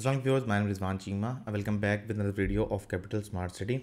असल viewers my Rizwan Cheema welcome back with another video of Capital Smart City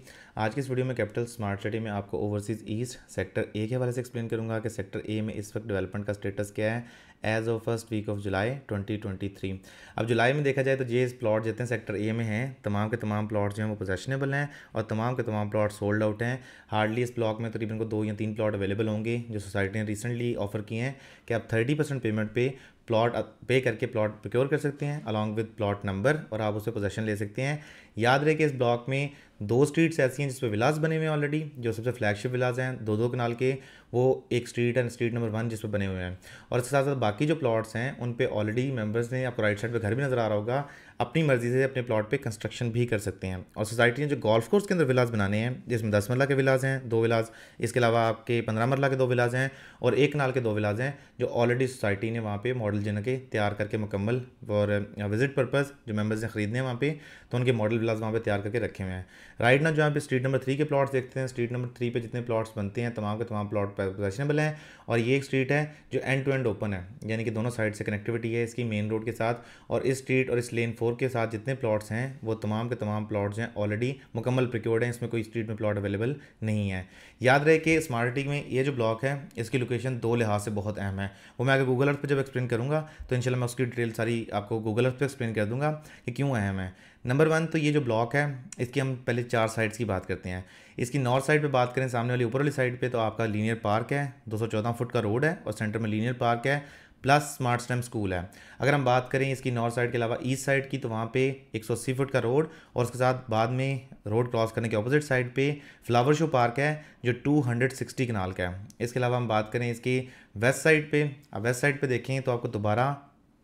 आज के इस वीडियो में कैपिटल स्मार्ट सिटी में आपको ओवरसीज़ ईस्ट सेक्टर ए के हवाले से एक्सप्लेन करूंगा कि सेक्टर ए में इस वक्त डेवलपमेंट का स्टेटस क्या है as of first week of July 2023 अब जुलाई में देखा जाए तो ये प्लाट जितने सेक्टर ए में हैं तमाम के तमाम प्लाट्स जो हैं वो पोजेशनेबल हैं और तमाम के तमाम प्लाट सोल्ड आउट हैं हार्डली इस ब्लॉक में तकरीबन को दो या तीन प्लाट अवेलेबल होंगे जो सोसाइटी ने रिसेंटली ऑफर किए हैं कि आप थर्टी पेमेंट पे प्लॉट पे uh, करके प्लॉट प्रोक्योर कर सकते हैं अलॉन्ग विद प्लॉट नंबर और आप उसे पोजेशन ले सकते हैं याद रहे कि इस ब्लॉक में दो स्ट्रीट्स ऐसी हैं जिस पर विलास बने हुए हैं ऑलरेडी जो सबसे फ्लैगशिप विलास हैं दो दो कनाल के वो एक street and street number one जिस पर बने हुए हैं और इसके साथ साथ बाकी जो प्लॉट्स हैं उन पर ऑलरेडी मेम्बर्स ने आपको राइट साइड पर घर भी नज़र आ रहा होगा अपनी मर्ज़ी से अपने प्लॉट पे कंस्ट्रक्शन भी कर सकते हैं और सोसाइटी ने जो गोल्फ कोर्स के अंदर विलाज बनाने हैं जिसमें दस मरला के विलाज हैं दो विलाज इसके अलावा आपके पंद्रह मरला के दो विलाज हैं और एक नाल के दो विलाज हैं जो ऑलरेडी सोसाइटी ने वहाँ पर मॉडल जिन के तैयार करके मुकम्मल और विजिट पर्पज़ जो मेम्बर्स ने ख़रीदने हैं वहाँ पर तो उनके मॉडल विलाज वहाँ पर तैयार करके रखे हुए हैं राइट ना जो आप स्ट्रीट नंबर थ्री के प्लॉट्स देखते हैं स्ट्रीट नंबर थ्री पर जितने प्लॉट्स बनते हैं तमाम के तमाम प्लॉट पोजेशनेबल हैं और ये एक स्ट्रीट है जो एंड टू एंड ओपन है यानी कि दोनों साइड से कनेक्टिविटी है इसकी मेन रोड के साथ और इस स्ट्रीट और इस लेन फोर फोर के साथ जितने प्लॉट्स हैं वो तमाम के तमाम प्लॉट्स हैं ऑलरेडी मुकम्मल प्रिक्योर्ड हैं इसमें कोई स्ट्रीट में प्लॉट अवेलेबल नहीं है याद रहे कि स्मार्ट सिटी में ये जो ब्लॉक है इसकी लोकेशन दो लिहाज से बहुत अहम है वो मैं अगर गूगल अर्थ पर जब एक्सप्लेन करूँगा तो इनशाला मैं उसकी डिटेल सारी आपको गूगल अर्थ पर एक्सप्लेन कर दूँगा कि क्यों अहम है नंबर वन तो ये जो ब्लॉक है इसकी हम पहले चार साइड्स की बात करते हैं इसकी नॉर्थ साइड पे बात करें सामने वाली ऊपर वाली साइड पे तो आपका लीनियर पार्क है 214 फुट का रोड है और सेंटर में लीनियर पार्क है प्लस स्मार्ट स्टैम स्कूल है अगर हम बात करें इसकी नॉर्थ साइड के अलावा ईस्ट साइड की तो वहाँ पे एक सौ अस्सी फुट का रोड और उसके साथ बाद में रोड क्रॉस करने के अपोजिट साइड पे फ्लावर शो पार्क है जो टू हंड्रेड सिक्सटी कनाल का है इसके अलावा हम बात करें इसकी वेस्ट साइड पे अब वेस्ट साइड पे देखें तो आपको दोबारा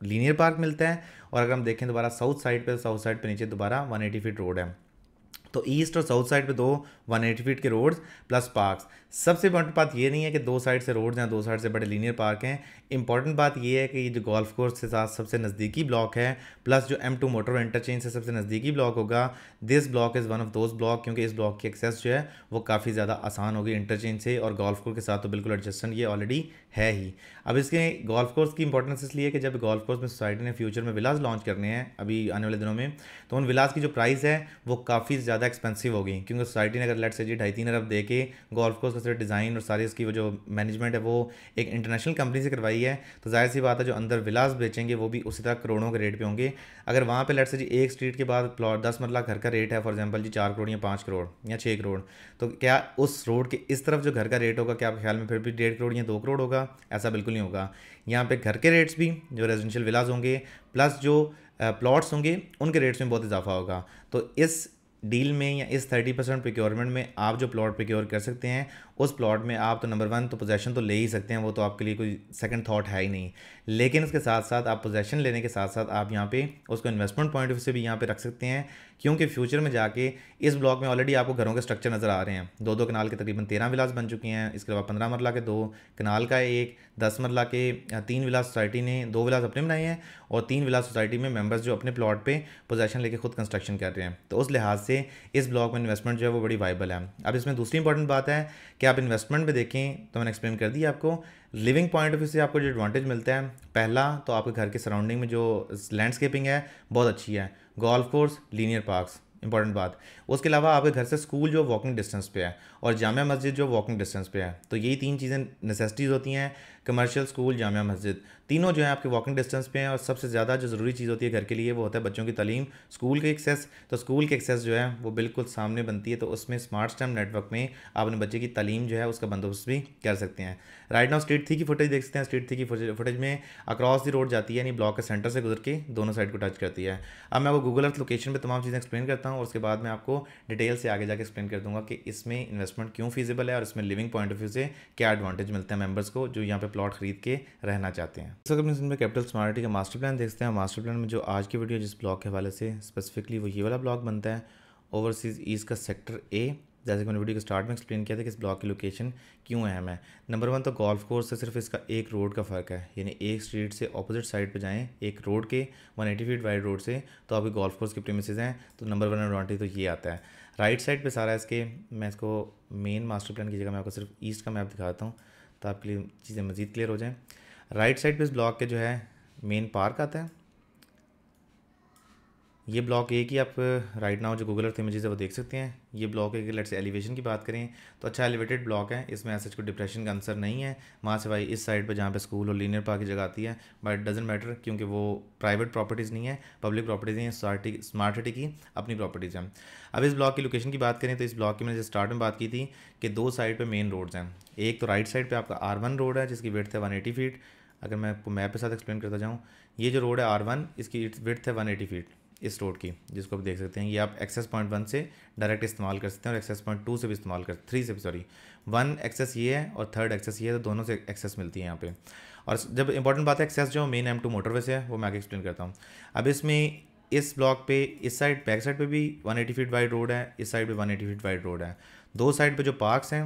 लीनियर पार्क मिलता है और अगर हम देखें दोबारा साउथ साइड पर साउथ साइड पर नीचे दोबारा एटी फीट रोड है तो ईस्ट और साउथ साइड पे दो 180 फीट के रोड्स प्लस पार्क्स सबसे इंपॉर्टेंट बात ये नहीं है कि दो साइड से रोड्स हैं दो साइड से बड़े लीनियर पार्क हैं इंपॉर्टेंट बात ये है कि ये जो गोल्फ कोर्स के साथ सबसे नज़दीकी ब्लॉक है प्लस जो एम टू मोटर इंटरचेंज से सबसे नज़दीकी ब्लॉक होगा this block is one of those block क्योंकि इस ब्लॉक की एक्सेस जो है वो काफ़ी ज़्यादा आसान होगी इंटरचेंज से और गोल्फ कोर्स के साथ तो बिल्कुल एडजस्टन ये ऑलरेडी है ही अब इसके गोल्फ कोर्स की इंपॉर्टेंस इसलिए कि जब गोल्फ कोर्स में सोसाइटी ने फ्यूचर में विलाज लॉन्च करने हैं अभी आने वाले दिनों में तो उन विलाज की जो प्राइस है वो काफ़ी ज़्यादा ज़्यादा एक्सपेंसिव होगी क्योंकि सोसाइटी ने अगर लेट से जी ढाई तीन अरब दे के गोल्फ कोर्स का सिर्फ डिज़ाइन और सारी इसकी वो जो मैनेजमेंट है वो एक इंटरनेशनल कंपनी से करवाई है तो जाहिर सी बात है जो अंदर विलास बेचेंगे वो भी उसी तरह करोड़ों के रेट पर होंगे अगर वहाँ पर लेट से जी एक स्ट्रीट के बाद प्लॉट दस मरला घर का रेट है फॉर एग्जाम्पल जी चार करोड़ या पाँच करोड़ या छः करोड़ तो क्या उस रोड के इस तरफ जो घर का रेट होगा क्या आप ख्याल में फिर भी डेढ़ करोड़ या दो करोड़ होगा ऐसा बिल्कुल नहीं होगा यहाँ पे घर के रेट्स भी जो रेजिडेंशियल विलाज होंगे प्लस जो प्लॉट्स होंगे उनके रेट्स में बहुत इजाफा होगा तो इस डील में या इस 30 परसेंट प्रिक्योरमेंट में आप जो प्लॉट प्रिक्योर कर सकते हैं उस प्लॉट में आप तो नंबर वन तो पोजेशन तो ले ही सकते हैं वो तो आपके लिए कोई सेकंड थॉट है ही नहीं लेकिन उसके साथ साथ आप पोजेशन लेने के साथ साथ आप यहाँ पे उसको इन्वेस्टमेंट पॉइंट ऑफ व्यू से भी यहाँ पे रख सकते हैं क्योंकि फ्यूचर में जाके इस ब्लॉक में ऑलरेडी आपको घरों के स्ट्रक्चर नज़र आ रहे हैं दो दो कनाल के तकरीबन तेरह विलास बन चुके हैं इसके अलावा पंद्रह मरला के दो कनाल का एक दस मरला के तीन विलास सोसाइटी ने दो विलास अपने बनाए हैं और तीन विलास सोसाइटी में मेम्बर्स जो अपने प्लॉट पर पोजेशन लेके खुद कंस्ट्रक्शन कर रहे हैं तो उस लिहाज से इस ब्लॉक में इन्वेस्टमेंट जो है वो बड़ी वाइबल है अब इसमें दूसरी इंपॉर्टेंट बात है कि आप इन्वेस्टमेंट में देखें तो मैंने एक्सप्लेन कर दिया आपको लिविंग पॉइंट ऑफ व्यू से आपको जो एडवांटेज मिलता है पहला तो आपके घर के सराउंडिंग में जो लैंडस्केपिंग है बहुत अच्छी है golf course linear parks important बात उसके अलावा आपके घर से स्कूल जो वॉकिंग डिस्टेंस पे है और जामा मस्जिद जो वॉकिंग डिस्टेंस पे है तो यही तीन चीज़ें नेसेसिटीज़ होती हैं कमर्शियल स्कूल जामिया मस्जिद तीनों जो है आपके वॉकिंग डिस्टेंस पे हैं और सबसे ज़्यादा जो ज़रूरी चीज़ होती है घर के लिए वो होता है बच्चों की तलीम स्कूल के एक्सेस तो स्कूल के एक्सेस जो है वो बिल्कुल सामने बनती है तो उसमें स्मार्ट स्टैम नेटवर्क में आप अपने बच्चे की तलीम जो है उसका बंदोबस्त भी कर सकते हैं राइट नाउ स्ट्रीट थी की फुटेज देख सकते हैं स्ट्रीट थी की फुटेज में अक्रॉस दी रोड जाती है यानी ब्लॉक के सेंटर से गुजर के दोनों साइड को टच करती है अब मैं आपको गूगल अर्थ लोकेशन पर तमाम चीज़ें एक्सप्लेन करता हूँ और उसके बाद मैं आपको डिटेल से आगे जाकर एक्सप्लेन कर दूँगा कि इसमें इन्वेस्टमेंट क्यों फीजिबल है और इसमें लिविंग पॉइंट ऑफ व्यू से क्या एडवांटेज मिलता है मेम्बर्स को जो यहाँ पर प्लॉट खरीद के रहना चाहते हैं इस तो वक्त में कैपिटल स्मार्टी का मास्टर प्लान देखते हैं मास्टर प्लान में जो आज की वीडियो जिस ब्लॉक के हवाले से स्पेसिफिकली वो ये वाला ब्लॉक बनता है ओवरसीज़ ईस्ट का सेक्टर ए जैसे कि मैंने वीडियो के स्टार्ट में एक्सप्लेन किया था कि इस ब्लॉक की लोकेशन क्यों अहम है नंबर वन तो गोल्फ कोर्स से सिर्फ इसका एक रोड का फ़र्क है यानी एक स्ट्रीट से अपोजिट साइड पर जाएँ एक रोड के 180 फीट वाइड रोड से तो अभी गोल्फ कोर्स के प्रेमिसज हैं तो नंबर वन एडवांटेज तो ये आता है राइट साइड पर सारा इसके मैं इसको मेन मास्टर प्लान की जगह मैं आपको सिर्फ ईस्ट का मैप दिखाता हूँ तो आपके लिए चीज़ें मज़ीद क्लियर हो जाएँ राइट साइड पर इस ब्लॉक के जो है मेन पार्क आता है ये ब्लॉक ए की आप राइट uh, नाउ जो गूगल अर्थ इमेजेस है वो देख सकते हैं ये ब्लॉक है कि लेट्स एलिवेशन की बात करें तो अच्छा एलिवेटेड ब्लॉक है इसमें ऐसे कोई डिप्रेशन का आंसर नहीं है वहाँ से भाई इस साइड पर जहाँ पे स्कूल और लीनियर पार्क की जगह आती है बट डजेंट मैटर क्योंकि वो प्राइवेट प्रॉपर्टीज़ नहीं है पब्लिक प्रॉपर्टीज़ नहीं है स्मार्ट सिटी की अपनी प्रॉपर्टीज़ हैं अब इस ब्लॉक की लोकेशन की बात करें तो इस ब्लॉक की मैंने स्टार्ट में बात की थी कि दो साइड पर मेन रोड्स हैं एक तो राइट साइड पर आपका आर रोड है जिसकी वेट है वन फीट अगर मैं आपको मैप के साथ एक्सप्लेन करता जाऊँ ये जो रोड है आर इसकी विथ है वन फीट इस रोड की जिसको आप देख सकते हैं ये आप एक्सेस पॉइंट वन से डायरेक्ट इस्तेमाल कर सकते हैं और एक्सेस पॉइंट टू से भी इस्तेमाल कर थ्री से भी सॉरी वन एक्सेस ये है और थर्ड एक्सेस ये है तो दोनों से एक्सेस मिलती है यहाँ पे और जब इंपॉर्टेंट बात है एक्सेस जो मेन एम टू मोटरवे से है वो मैं आगे एक्सप्लेन करता हूँ अब इसमें इस ब्लॉक पे इस साइड बैक साइड पे भी 180 फीट वाइड रोड है इस साइड पे 180 फीट वाइड रोड है दो साइड पे जो पार्क्स हैं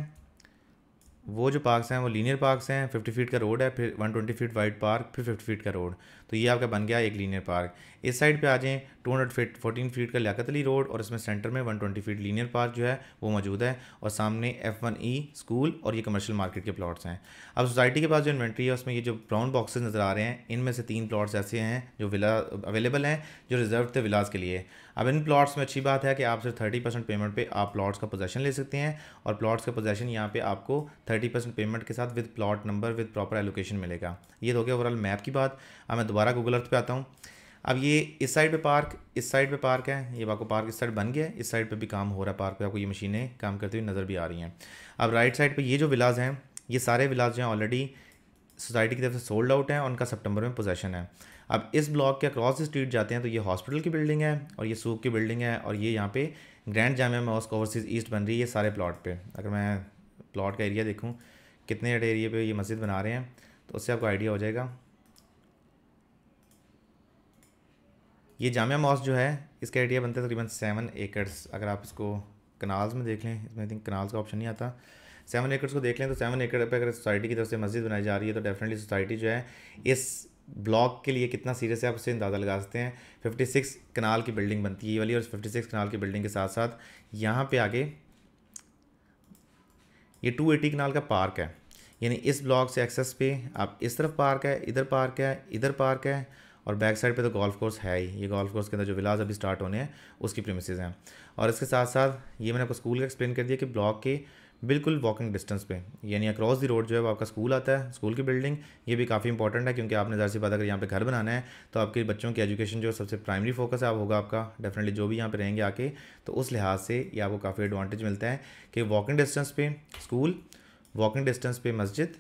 वो जो पार्क्स हैं वो लीनियर पार्क्स हैं फिफ्टी फीट का रोड है फिर one twenty feet wide park फिर फिफ्टी फीट का रोड तो ये आपका बन गया एक लीनियर पार्क इस साइड पे आ जाएँ two hundred feet fourteen feet का लियात अली रोड और इसमें सेंटर में one twenty feet linear park जो है वो मौजूद है और सामने एफ वन ई स्कूल और ये कमर्शियल मार्केट के प्लाट्स हैं अब सोसाइटी के पास जो इन्वेंट्री है उसमें ये जो ब्राउन बॉक्सेज नज़र आ रहे हैं इनमें से तीन प्लाट्स ऐसे हैं जो विला अवेलेबल हैं जो रिजर्व थे विलास के लिए अब इन प्लॉट्स में अच्छी बात है कि आप सिर्फ थर्टी परसेंट पेमेंट पे आप प्लॉट्स का पोजेशन ले सकते हैं और प्लॉट्स का पोजेशन यहाँ पे आपको थर्टी परसेंट पेमेंट के साथ with plot number with proper allocation मिलेगा ये तो गया ओवरऑल मैप की बात अब मैं दोबारा गूगल अर्थ पे आता हूँ अब ये इस साइड पे पार्क इस साइड पे पार्क है ये बाको पार्क इस साइड बन गया है इस साइड पे भी काम हो रहा है पार्क पे आपको ये मशीनें काम करती हुई नज़र भी आ रही हैं अब राइट साइड पे ये जो विलाज हैं ये सारे विलाज जो हैं ऑलरेडी सोसाइटी की तरफ से सोल्ड आउट हैं उनका सितंबर में पोजेशन है अब इस ब्लॉक के अक्रॉस स्ट्रीट जाते हैं तो ये हॉस्पिटल की बिल्डिंग है और ये सूख की बिल्डिंग है और ये यहाँ पे Grand Jamia Mosque Overseas East बन रही है ये सारे प्लाट पे अगर मैं प्लाट का एरिया देखूँ कितने एरिए पर ये मस्जिद बना रहे हैं तो उससे आपको आइडिया हो जाएगा ये जामिया मॉस्क जो है इसका एरिया बनता है तकरीबन सेवन एकड़स अगर आप इसको कनाल्स में देख लें इसमें आई थिंक कनाल्स का ऑप्शन नहीं आता सेवन एकड़स को देख लें तो सेवन एकड़ पर अगर सोसाइटी की तरफ से मस्जिद बनाई जा रही है तो डेफिनेटली सोसाइटी जो है इस ब्लॉक के लिए कितना सीरियस है आप उससे अंदाज़ा लगा सकते हैं फिफ्टी सिक्स कनाल की बिल्डिंग बनती है ये वाली और फिफ्टी सिक्स कनाल की बिल्डिंग के साथ साथ यहाँ पे आगे ये टू एटी कनाल का पार्क है यानी इस ब्लॉक से एक्सेस पे आप इस तरफ पार्क है इधर पार्क है इधर पार्क है और बैक साइड पे तो गोल्फ कोर्स है ही ये गोल्फ कोर्स के अंदर जो विलाज अभी स्टार्ट होने हैं उसकी प्रेमिसेज हैं और इसके साथ साथ ये मैंने आपको स्कूल का एक्सप्लेन कर दिया कि ब्लॉक के बिल्कुल वॉकिंग डिस्टेंस पे यानी अक्रॉस दी रोड जो है आपका स्कूल आता है स्कूल की बिल्डिंग ये भी काफ़ी इंपॉर्टेंट है क्योंकि आपने ज़ाहिर सी बात अगर यहाँ पे घर बनाना है तो आपके बच्चों की एजुकेशन जो सबसे प्राइमरी फोकस है आप होगा आपका डेफिनेटली जो भी यहाँ पे रहेंगे आके तो उस लिहाज से ये आपको काफ़ी एडवांटेज मिलता है कि वॉकिंग डिस्टेंस पे स्कूल वॉकिंग डिस्टेंस पे मस्जिद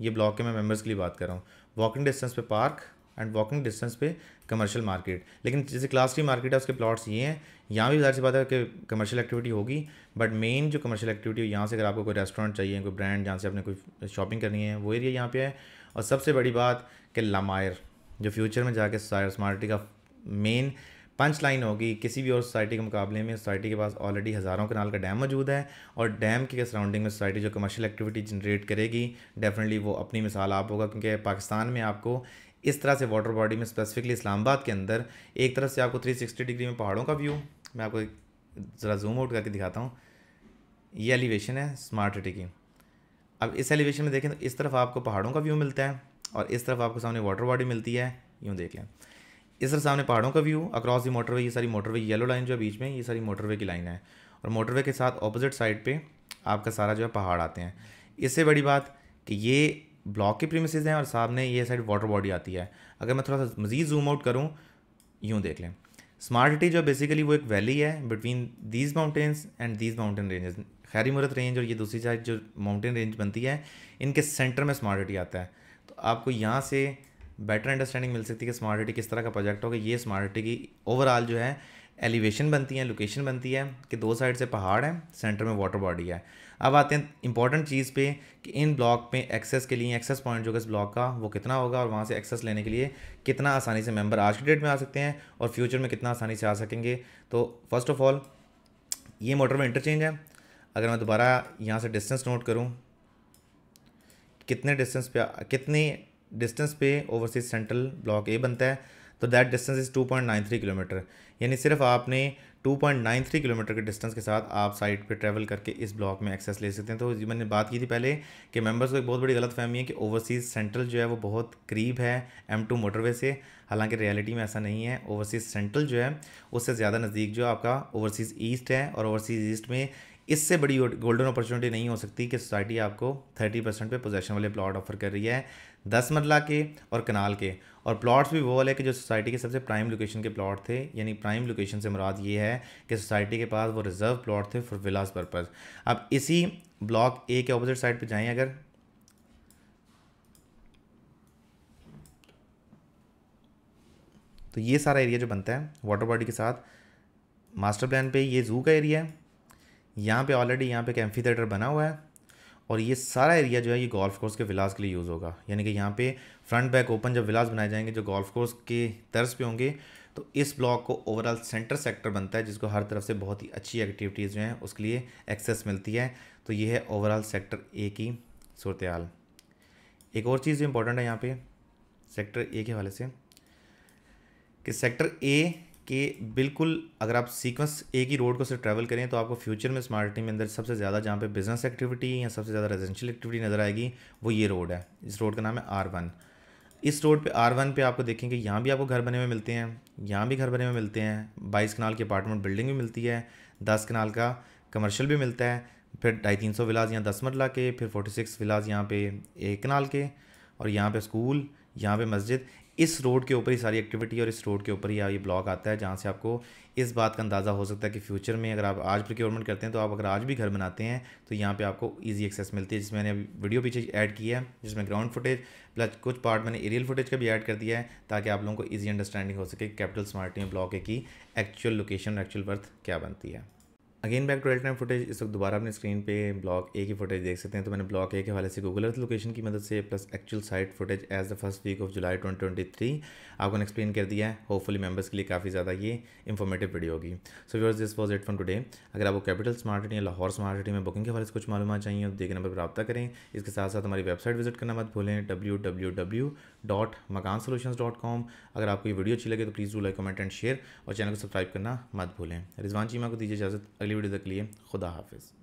ये ब्लॉक के मैं मेम्बर्स के लिए बात कर रहा हूँ वॉकिंग डिस्टेंस पे पार्क एंड वॉकिंग डिस्टेंस पे कमर्शियल मार्केट लेकिन जैसे क्लास थ्री मार्केट है उसके प्लॉट्स ये हैं यहाँ भी जाहिर सी बात है कि कमर्शियल एक्टिविटी होगी बट मेन जो कमर्शियल एक्टिविटी यहाँ से अगर आपको कोई रेस्टोरेंट चाहिए कोई ब्रांड जहाँ से आपने कोई शॉपिंग करनी है वो एरिया यहाँ पर है और सबसे बड़ी बात कि लमायर जो फ्यूचर में जाके स्मार्टी का मेन पंच लाइन होगी किसी भी और सोसाइटी के मुकाबले में सोसाइटी के पास ऑलरेडी हज़ारों कनाल का डैम मौजूद है और डैम के सराउंडिंग में सोसाइटी जो कमर्शियल एक्टिविटी जनरेट करेगी डेफिनेटली वो अपनी मिसाल आप होगा क्योंकि पाकिस्तान में आपको इस तरह से वाटर बॉडी में स्पेसिफिकली इस्लामाबाद के अंदर एक तरफ से आपको 360 डिग्री में पहाड़ों का व्यू मैं आपको ज़रा जूम आउट करके दिखाता हूँ ये एलिवेशन है स्मार्ट सिटी की अब इस एलिवेशन में देखें तो इस तरफ आपको पहाड़ों का व्यू मिलता है और इस तरफ आपको सामने वाटर बॉडी मिलती है यूँ देख लें इस तरफ सामने पहाड़ों का व्यू अक्रॉस दी मोटरवे ये सारी मोटरवे येलो लाइन जो है बीच में ये सारी मोटरवे की लाइन है और मोटरवे के साथ ऑपोजिट साइड पर आपका सारा जो है पहाड़ आते हैं इससे बड़ी बात कि ये ब्लॉक के प्रीमिसेज हैं और सामने ये साइड वाटर बॉडी आती है अगर मैं थोड़ा सा मज़ीद जूम आउट करूँ यूँ देख लें स्मार्ट सिटी जो बेसिकली वो एक वैली है between these mountains and these mountain ranges Khairi Murat range और ये दूसरी साइड जो माउंटेन रेंज बनती है इनके सेंटर में स्मार्ट सिटी आता है तो आपको यहाँ से बेटर अंडरस्टैंडिंग मिल सकती है कि स्मार्ट सिटी किस तरह का प्रोजेक्ट होगा ये स्मार्ट सिटी की ओवरऑल जो है एलिवेशन बनती है लोकेशन बनती है कि दो साइड से पहाड़ है सेंटर में वाटर बॉडी है अब आते हैं इंपॉर्टेंट चीज़ पे कि इन ब्लॉक में एक्सेस के लिए एक्सेस पॉइंट जो इस ब्लॉक का वो कितना होगा और वहाँ से एक्सेस लेने के लिए कितना आसानी से मेम्बर आज की डेट में आ सकते हैं और फ्यूचर में कितना आसानी से आ सकेंगे तो फर्स्ट ऑफ ऑल ये मोटर में इंटरचेंज है अगर मैं दोबारा यहाँ से डिस्टेंस नोट करूँ कितने डिस्टेंस पे कितने डिस्टेंस पे ओवरसीज सेंट्रल ब्लॉक ए बनता है तो that distance is two point nine three kilometre यानी सिर्फ आपने two point nine three kilometre के डिस्टेंस के साथ आप साइट पे ट्रैवल करके इस ब्लॉक में एक्सेस ले सकते हैं तो मैंने बात की थी पहले कि मेंबर्स को एक बहुत बड़ी गलत फहमी है कि ओवरसीज़ सेंट्रल जो है वो बहुत करीब है एम टू मोटरवे से हालांकि रियलिटी में ऐसा नहीं है ओवरसीज़ सेंट्रल जो है उससे ज़्यादा नज़दीक जो आपका ओवरसीज़ ईस्ट है और ओवरसीज़ ईस्ट में इससे बड़ी गोल्डन अपॉर्चुनिटी नहीं हो सकती कि सोसाइटी आपको थर्टी परसेंट पर पोजेशन वाले प्लाट ऑफर कर रही है दस मरला के और कनाल के और प्लॉट्स भी वो वाले कि जो सोसाइटी के सबसे प्राइम लोकेशन के प्लॉट थे यानी प्राइम लोकेशन से मुराद ये है कि सोसाइटी के पास वो रिजर्व प्लॉट थे फॉर विलास पर्पज़ अब इसी ब्लॉक ए के अपोजिट साइड पर जाएँ अगर तो ये सारा एरिया जो बनता है वाटर बॉडी के साथ मास्टर प्लान पे ये जू का एरिया है यहाँ पे ऑलरेडी यहाँ पे एक एम्फी थिएटर बना हुआ है और ये सारा एरिया जो है ये गोल्फ कोर्स के विलास के लिए यूज़ होगा यानी कि यहाँ पे फ्रंट बैक ओपन जब विलास बनाए जाएंगे जो गोल्फ कोर्स के तर्ज पे होंगे तो इस ब्लॉक को ओवरऑल सेंटर सेक्टर बनता है जिसको हर तरफ से बहुत ही अच्छी एक्टिविटीज़ जो हैं उसके लिए एक्सेस मिलती है तो ये है ओवरऑल सेक्टर ए की सूरत हाल एक और चीज़ इंपॉर्टेंट इम्पोर्टेंट है यहाँ पर सेक्टर ए के हवाले से कि सेक्टर ए कि बिल्कुल अगर आप सीक्वेंस एक ही रोड को सिर्फ ट्रैवल करें तो आपको फ्यूचर में स्मार्ट सिटी में अंदर सबसे ज़्यादा जहाँ पे बिजनेस एक्टिविटी या सबसे ज़्यादा रेजिडेंशियल एक्टिविटी नज़र आएगी वो ये रोड है इस रोड का नाम है आर वन इस रोड पे आर वन पे आपको देखेंगे यहाँ भी आपको घर बने हुए मिलते हैं यहाँ भी घर बने हुए मिलते हैं बाईस कनाल की अपार्टमेंट बिल्डिंग भी मिलती है दस कनाल का कमर्शल भी मिलता है फिर ढाई तीन सौ विलाज यहाँ दस मरला के फिर फोर्टी सिक्स विलाज यहाँ पे एक कनाल के और यहाँ पे स्कूल यहाँ पे मस्जिद इस रोड के ऊपर ही सारी एक्टिविटी और इस रोड के ऊपर ही ये ब्लॉक आता है जहाँ से आपको इस बात का अंदाज़ा हो सकता है कि फ्यूचर में अगर आप आज प्रिक्योरमेंट करते हैं तो आप अगर आज भी घर बनाते हैं तो यहाँ पे आपको इजी एक्सेस मिलती है जिसमें मैंने वीडियो पीछे ऐड किया है जिसमें ग्राउंड फुटेज प्लस कुछ पार्ट मैंने एरियल फुटेज का भी ऐड कर दिया है ताकि आप लोगों को ईजी अंडरस्टैंडिंग हो सके कैपिटल स्मार्ट ब्लॉक की एक्चुअल लोकेशन एक्चुअल बर्थ क्या बनती है again back to real time footage इस वक्त दोबारा अपने स्क्रीन पे ब्लॉक ए की फुटेज देख सकते हैं तो मैंने ब्लॉक ए के हवाले से गूगल अर्थ लोकेशन की मदद से plus actual site footage as the first week of July 2023 आपको ने एक्सप्लेन कर दिया है होपफुली मेंबर्स के लिए काफ़ी ज़्यादा ये इन्फॉर्मेटिव वीडियो होगी so viewers this was it for today अगर आपको कैपिटल स्मार्ट सिटी या लाहौर स्मार्ट सिटी में बुकिंग के हवाले से कुछ मालूम चाहिए तो देखने नंबर पर रब्ता करें इसके साथ साथ हमारी वेबसाइट विजिट करना मत भूलें W W W dot Makaan solution dot com अगर आपको ये वीडियो अच्छी लगे तो please do like comment and share और चैनल को सब्सक्राइब करना मत भूलें रिजवान चीमा को दीजिए इजाज़त अगली वीडियो तक लिए खुदा हाफिज़